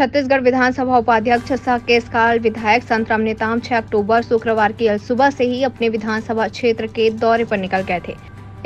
छत्तीसगढ़ विधानसभा उपाध्यक्ष साकेश काल विधायक संतराम नेताम 6 अक्टूबर शुक्रवार की सुबह से ही अपने विधानसभा क्षेत्र के दौरे पर निकल गए थे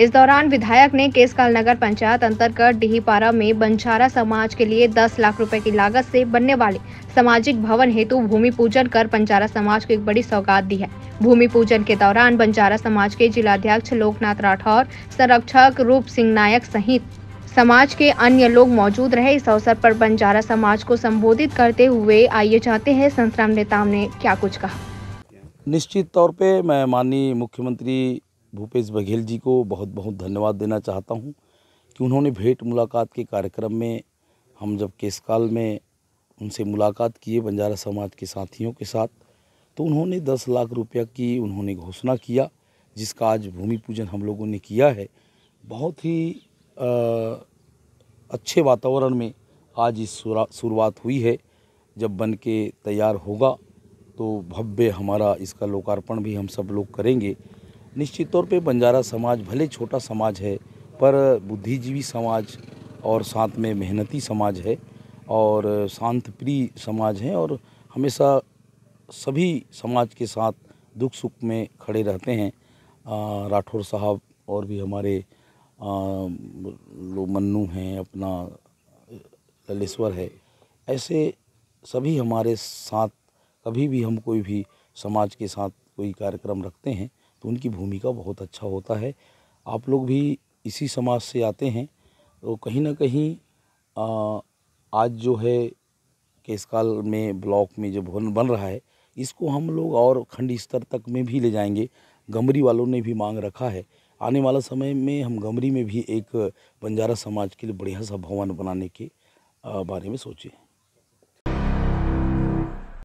इस दौरान विधायक ने केसकाल नगर पंचायत अंतर्गत डिहीपारा में बंजारा समाज के लिए 10 लाख रुपए की लागत से बनने वाले सामाजिक भवन हेतु भूमि पूजन कर बंजारा समाज को एक बड़ी सौगात दी है भूमि पूजन के दौरान बंजारा समाज के जिलाध्यक्ष लोकनाथ राठौर संरक्षक रूप सिंह नायक सहित समाज के अन्य लोग मौजूद रहे इस अवसर पर बंजारा समाज को संबोधित करते हुए आइए जाते हैं संतराम नेताम ने क्या कुछ कहा निश्चित तौर पे मैं माननीय मुख्यमंत्री भूपेश बघेल जी को बहुत बहुत धन्यवाद देना चाहता हूँ कि उन्होंने भेंट मुलाकात के कार्यक्रम में हम जब केसकाल में उनसे मुलाकात किए बंजारा समाज के साथियों के साथ तो उन्होंने दस लाख रुपया की उन्होंने घोषणा किया जिसका आज भूमि पूजन हम लोगों ने किया है बहुत ही अच्छे वातावरण में आज इस शुरुआत हुई है जब बन के तैयार होगा तो भव्य हमारा इसका लोकार्पण भी हम सब लोग करेंगे निश्चित तौर पे बंजारा समाज भले छोटा समाज है पर बुद्धिजीवी समाज और साथ में मेहनती समाज है और शांत प्रिय समाज है और हमेशा सभी समाज के साथ दुख सुख में खड़े रहते हैं राठौर साहब और भी हमारे लो मन्नू हैं अपना ललेश्वर है ऐसे सभी हमारे साथ कभी भी हम कोई भी समाज के साथ कोई कार्यक्रम रखते हैं तो उनकी भूमिका बहुत अच्छा होता है आप लोग भी इसी समाज से आते हैं तो कहीं ना कहीं आ, आज जो है केसकाल में ब्लॉक में जो भवन बन रहा है इसको हम लोग और खंड स्तर तक में भी ले जाएंगे गमरी वालों ने भी मांग रखा है आने वाला समय में हम गमरी में भी एक बंजारा समाज के लिए बढ़िया सा भवन बनाने के बारे में सोचे